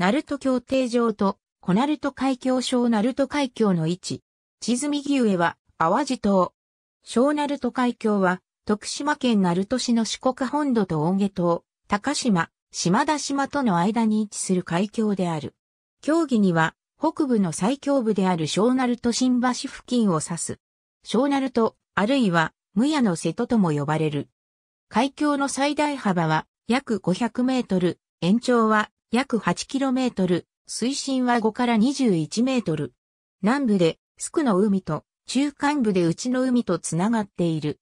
ナルト協定上と、コナルト海峡小ナルト海峡の位置。地図右上は、淡路島。小ナルト海峡は、徳島県鳴門市の四国本土と大下島、高島、島田島との間に位置する海峡である。協議には、北部の最強部である小鳴門新橋付近を指す。小鳴門、あるいは、無屋の瀬戸とも呼ばれる。海峡の最大幅は、約500メートル、延長は約 8km、水深は5から21メートル。南部で、スクの海と、中間部で内の海とつながっている。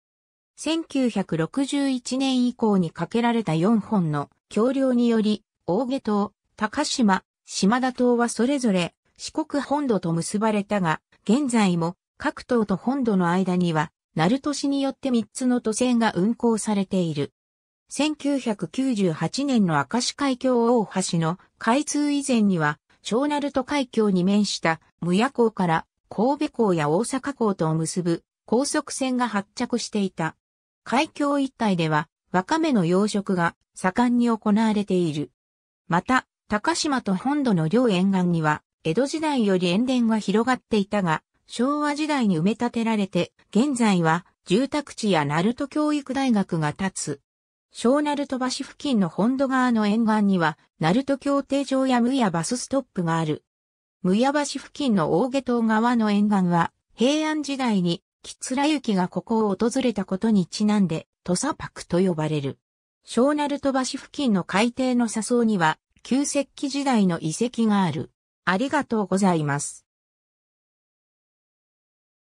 1961年以降に架けられた4本の橋梁により、大下島、高島、島田島はそれぞれ四国本土と結ばれたが、現在も各島と本土の間には、鳴門市によって3つの都線が運行されている。1998年の明石海峡大橋の開通以前には、小鳴門海峡に面した無夜港から神戸港や大阪港とを結ぶ高速船が発着していた。海峡一帯では、ワカメの養殖が盛んに行われている。また、高島と本土の両沿岸には、江戸時代より塩田は広がっていたが、昭和時代に埋め立てられて、現在は住宅地や鳴門教育大学が建つ小鳴門橋付近の本土側の沿岸には、鳴門協定場や無屋バスストップがある。無屋橋付近の大下島側の沿岸は、平安時代に、木貫之がここを訪れたことにちなんで、土佐泊と呼ばれる。小鳴門橋付近の海底の砂層には、旧石器時代の遺跡がある。ありがとうございます。